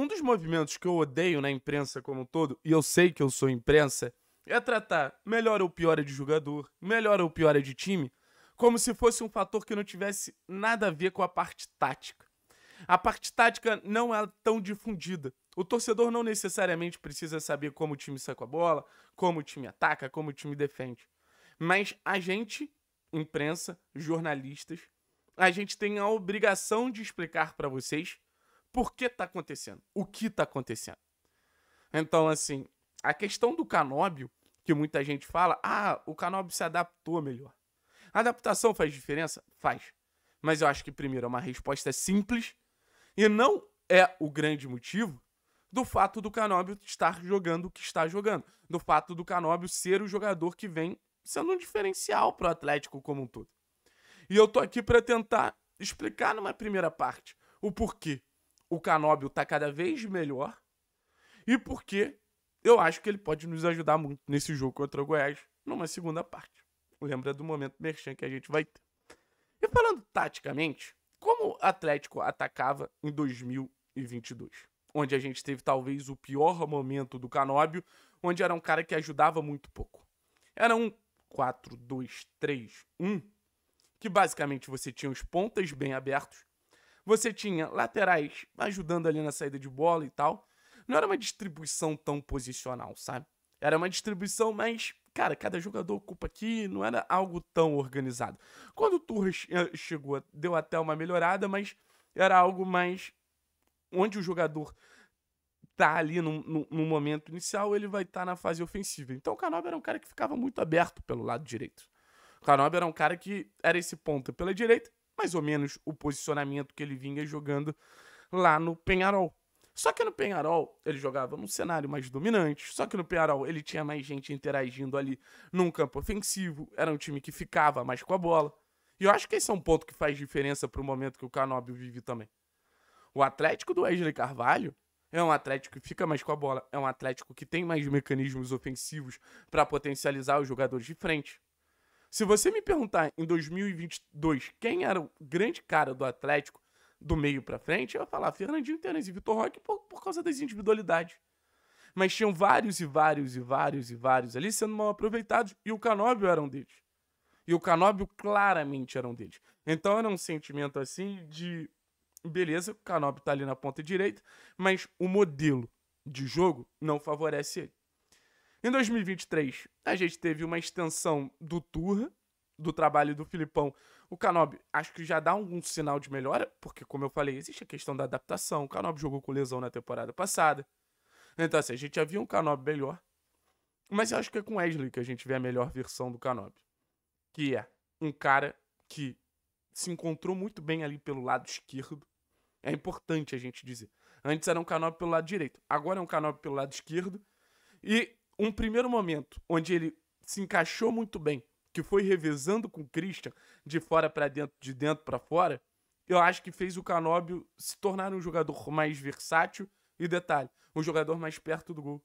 Um dos movimentos que eu odeio na imprensa como um todo, e eu sei que eu sou imprensa, é tratar melhor ou pior é de jogador, melhor ou pior é de time, como se fosse um fator que não tivesse nada a ver com a parte tática. A parte tática não é tão difundida. O torcedor não necessariamente precisa saber como o time sai com a bola, como o time ataca, como o time defende. Mas a gente, imprensa, jornalistas, a gente tem a obrigação de explicar para vocês por que tá acontecendo, o que tá acontecendo. Então, assim, a questão do canóbio, que muita gente fala, ah, o canóbio se adaptou melhor. A adaptação faz diferença? Faz. Mas eu acho que, primeiro, é uma resposta simples e não é o grande motivo do fato do Canóbio estar jogando o que está jogando, do fato do Canóbio ser o jogador que vem sendo um diferencial para o Atlético como um todo. E eu tô aqui para tentar explicar numa primeira parte o porquê o Canóbio tá cada vez melhor e porque eu acho que ele pode nos ajudar muito nesse jogo contra o Goiás, numa segunda parte. Lembra do momento merchan que a gente vai ter. E falando taticamente, como o Atlético atacava em 2022? Onde a gente teve talvez o pior momento do Canóbio, onde era um cara que ajudava muito pouco. Era um 4-2-3-1, que basicamente você tinha os pontas bem abertos, você tinha laterais ajudando ali na saída de bola e tal. Não era uma distribuição tão posicional, sabe? Era uma distribuição mais. Cara, cada jogador ocupa aqui, não era algo tão organizado. Quando o Torres eh, chegou, deu até uma melhorada, mas era algo mais. Onde o jogador tá ali no, no, no, momento inicial, ele vai estar tá na fase ofensiva. Então o Canoba era um cara que ficava muito aberto pelo lado direito. O Canoba era um cara que era esse ponta pela direita mais ou menos o posicionamento que ele vinha jogando lá no Penharol. Só que no Penharol ele jogava num cenário mais dominante, só que no Penharol ele tinha mais gente interagindo ali num campo ofensivo, era um time que ficava mais com a bola. E eu acho que esse é um ponto que faz diferença pro momento que o Canóbio vive também. O Atlético do Wesley Carvalho é um Atlético que fica mais com a bola, é um Atlético que tem mais mecanismos ofensivos para potencializar os jogadores de frente. Se você me perguntar em 2022 quem era o grande cara do Atlético do meio para frente, eu ia falar Fernandinho, Terence e Vitor Roque por, por causa das individualidades. Mas tinham vários e vários e vários e vários ali sendo mal aproveitados e o Canóbio era um deles. E o Canóbio claramente era um deles. Então era um sentimento assim de beleza, o Canóbio tá ali na ponta direita, mas o modelo de jogo não favorece ele. Em 2023, a gente teve uma extensão do Turra, do trabalho do Filipão. O Canob acho que já dá algum sinal de melhora, porque, como eu falei, existe a questão da adaptação. O Canob jogou com lesão na temporada passada. Então, assim, a gente já viu um Canob melhor. Mas eu acho que é com Wesley que a gente vê a melhor versão do Canob. Que é um cara que se encontrou muito bem ali pelo lado esquerdo. É importante a gente dizer. Antes era um Canob pelo lado direito, agora é um Canob pelo lado esquerdo. E um primeiro momento onde ele se encaixou muito bem, que foi revezando com o Christian de fora para dentro, de dentro para fora, eu acho que fez o Canóbio se tornar um jogador mais versátil e detalhe, um jogador mais perto do gol.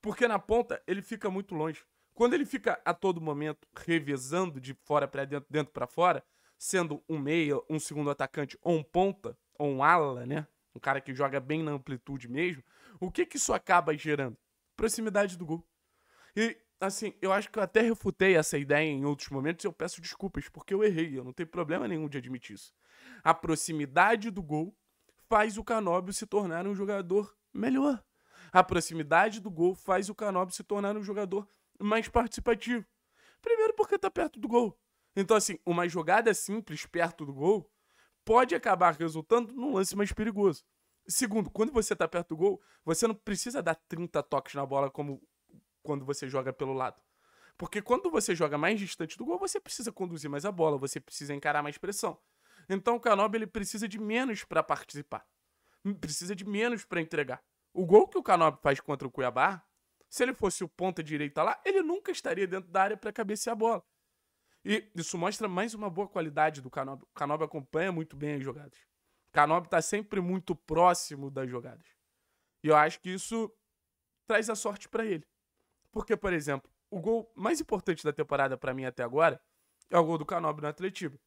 Porque na ponta ele fica muito longe. Quando ele fica a todo momento revezando de fora para dentro, dentro para fora, sendo um meia, um segundo atacante ou um ponta, ou um ala, né? Um cara que joga bem na amplitude mesmo, o que que isso acaba gerando? proximidade do gol. E, assim, eu acho que eu até refutei essa ideia em outros momentos e eu peço desculpas, porque eu errei, eu não tenho problema nenhum de admitir isso. A proximidade do gol faz o Canóbio se tornar um jogador melhor. A proximidade do gol faz o Canóbio se tornar um jogador mais participativo. Primeiro porque tá perto do gol. Então, assim, uma jogada simples perto do gol pode acabar resultando num lance mais perigoso. Segundo, quando você tá perto do gol, você não precisa dar 30 toques na bola como quando você joga pelo lado. Porque quando você joga mais distante do gol, você precisa conduzir mais a bola, você precisa encarar mais pressão. Então o Canobi ele precisa de menos para participar. Precisa de menos para entregar. O gol que o Canobi faz contra o Cuiabá, se ele fosse o ponta direita lá, ele nunca estaria dentro da área para cabecear a bola. E isso mostra mais uma boa qualidade do Canobi. O Canobi acompanha muito bem as jogadas. Canobi tá sempre muito próximo das jogadas. E eu acho que isso traz a sorte para ele. Porque, por exemplo, o gol mais importante da temporada para mim até agora é o gol do Canobi no Atletiba.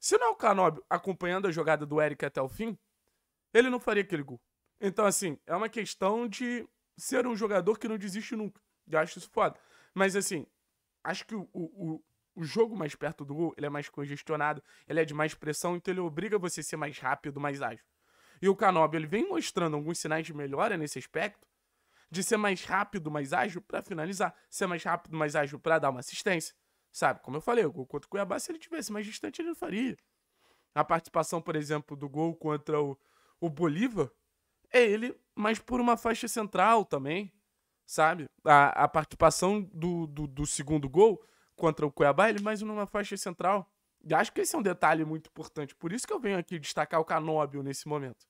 Se não é o Canobi acompanhando a jogada do Eric até o fim, ele não faria aquele gol. Então, assim, é uma questão de ser um jogador que não desiste nunca. Eu acho isso foda. Mas, assim, acho que o, o, o jogo mais perto do gol, ele é mais congestionado, ele é de mais pressão, então ele obriga você a ser mais rápido, mais ágil. E o Canobi, ele vem mostrando alguns sinais de melhora nesse aspecto, de ser mais rápido, mais ágil para finalizar, ser mais rápido, mais ágil para dar uma assistência. Sabe, como eu falei, o gol contra o Cuiabá, se ele tivesse mais distante, ele faria. A participação, por exemplo, do gol contra o, o Bolívar, é ele, mas por uma faixa central também, sabe? A, a participação do, do, do segundo gol contra o Cuiabá, ele mais numa faixa central. E acho que esse é um detalhe muito importante. Por isso que eu venho aqui destacar o Canóbio nesse momento.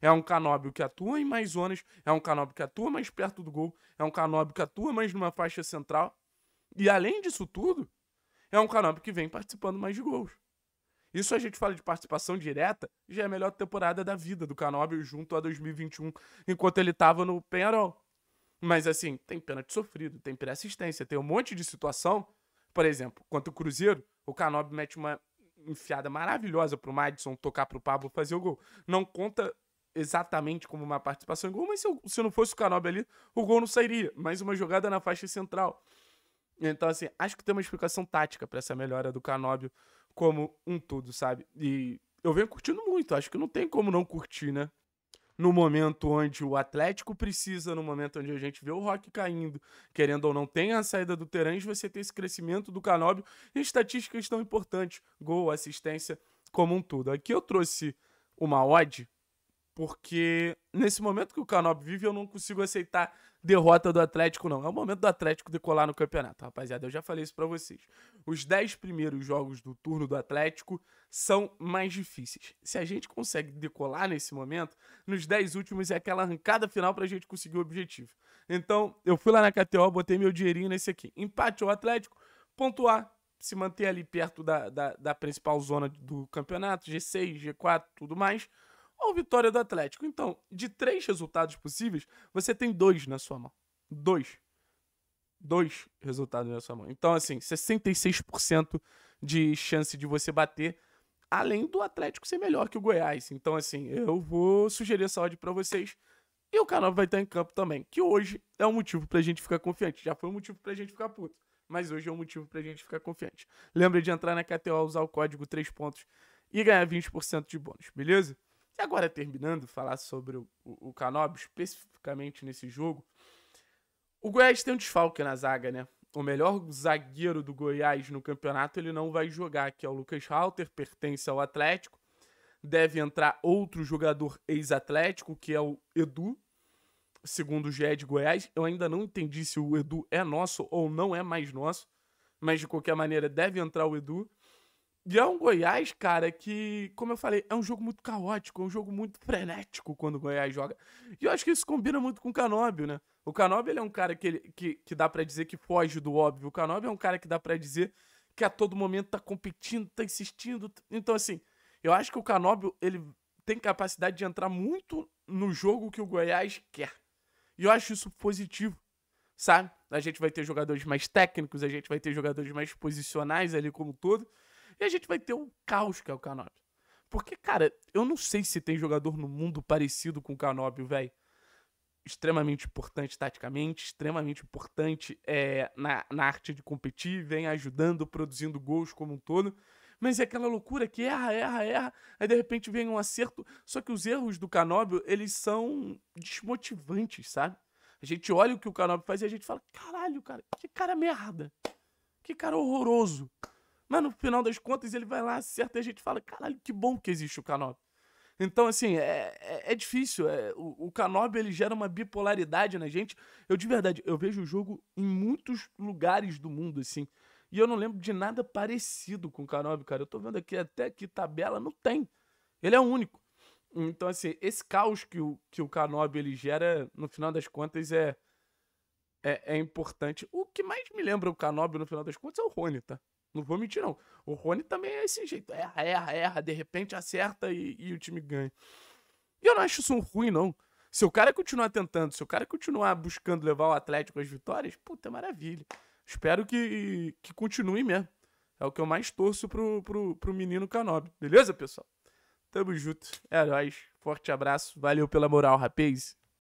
É um Canóbio que atua em mais zonas, é um Canóbio que atua mais perto do gol, é um Canóbio que atua mais numa faixa central. E além disso tudo, é um Canóbio que vem participando mais de gols. Isso a gente fala de participação direta, já é a melhor temporada da vida do Canóbio junto a 2021, enquanto ele estava no Penharol. Mas assim, tem pênalti sofrido, tem pré-assistência, tem um monte de situação por exemplo, contra o Cruzeiro, o Canobi mete uma enfiada maravilhosa pro Madison tocar pro Pablo fazer o gol. Não conta exatamente como uma participação em gol, mas se, se não fosse o Canobi ali, o gol não sairia. Mais uma jogada na faixa central. Então, assim, acho que tem uma explicação tática para essa melhora do Canóbio como um todo, sabe? E eu venho curtindo muito, acho que não tem como não curtir, né? no momento onde o Atlético precisa, no momento onde a gente vê o Rock caindo, querendo ou não, tem a saída do Terãs, você tem esse crescimento do Canóbio e estatísticas tão importantes, gol, assistência, como um todo. Aqui eu trouxe uma odd porque nesse momento que o Canop vive, eu não consigo aceitar derrota do Atlético, não. É o momento do Atlético decolar no campeonato, rapaziada. Eu já falei isso para vocês. Os 10 primeiros jogos do turno do Atlético são mais difíceis. Se a gente consegue decolar nesse momento, nos 10 últimos é aquela arrancada final pra gente conseguir o objetivo. Então, eu fui lá na KTO, botei meu dinheirinho nesse aqui. Empate ao Atlético, pontuar, se manter ali perto da, da, da principal zona do campeonato, G6, G4, tudo mais ou vitória do Atlético. Então, de três resultados possíveis, você tem dois na sua mão. Dois. Dois resultados na sua mão. Então, assim, 66% de chance de você bater, além do Atlético ser melhor que o Goiás. Então, assim, eu vou sugerir essa odd para vocês. E o canal vai estar em campo também, que hoje é um motivo pra gente ficar confiante. Já foi um motivo pra gente ficar puto, mas hoje é um motivo pra gente ficar confiante. Lembra de entrar na KTO, usar o código 3 pontos e ganhar 20% de bônus, beleza? E agora, terminando, falar sobre o, o, o especificamente nesse jogo. O Goiás tem um desfalque na zaga, né? O melhor zagueiro do Goiás no campeonato ele não vai jogar, que é o Lucas Halter, pertence ao Atlético. Deve entrar outro jogador ex-atlético, que é o Edu, segundo o GE de Goiás. Eu ainda não entendi se o Edu é nosso ou não é mais nosso, mas de qualquer maneira deve entrar o Edu. E é um Goiás, cara, que, como eu falei, é um jogo muito caótico, é um jogo muito frenético quando o Goiás joga. E eu acho que isso combina muito com o Canóbio, né? O Canóbio ele é um cara que, ele, que, que dá para dizer que foge do óbvio. O Canóbio é um cara que dá para dizer que a todo momento tá competindo, tá insistindo. Então, assim, eu acho que o Canóbio ele tem capacidade de entrar muito no jogo que o Goiás quer. E eu acho isso positivo, sabe? A gente vai ter jogadores mais técnicos, a gente vai ter jogadores mais posicionais ali como todo. E a gente vai ter um caos que é o Canóbio. Porque, cara, eu não sei se tem jogador no mundo parecido com o Canóbio, velho. Extremamente importante taticamente, extremamente importante é, na, na arte de competir, vem ajudando, produzindo gols como um todo. Mas é aquela loucura que erra, erra, erra, aí de repente vem um acerto. Só que os erros do Canóbio, eles são desmotivantes, sabe? A gente olha o que o Canóbio faz e a gente fala: caralho, cara, que cara merda. Que cara horroroso. Mas no final das contas ele vai lá, acerta e a gente fala: caralho, que bom que existe o Canob. Então, assim, é, é, é difícil. É, o, o Canob, ele gera uma bipolaridade na gente. Eu, de verdade, eu vejo o jogo em muitos lugares do mundo, assim. E eu não lembro de nada parecido com o Canob, cara. Eu tô vendo aqui até que tabela, não tem. Ele é o único. Então, assim, esse caos que o, que o Canob, ele gera, no final das contas, é, é, é importante. O que mais me lembra o Canob, no final das contas, é o Rony, tá? Não vou mentir, não. O Rony também é esse jeito. Erra, erra, erra. De repente acerta e, e o time ganha. E eu não acho isso um ruim, não. Se o cara continuar tentando, se o cara continuar buscando levar o Atlético às vitórias, puta, é maravilha. Espero que, que continue mesmo. É o que eu mais torço pro, pro, pro menino Canobi. Beleza, pessoal? Tamo junto. É nóis. Forte abraço. Valeu pela moral, rapaz.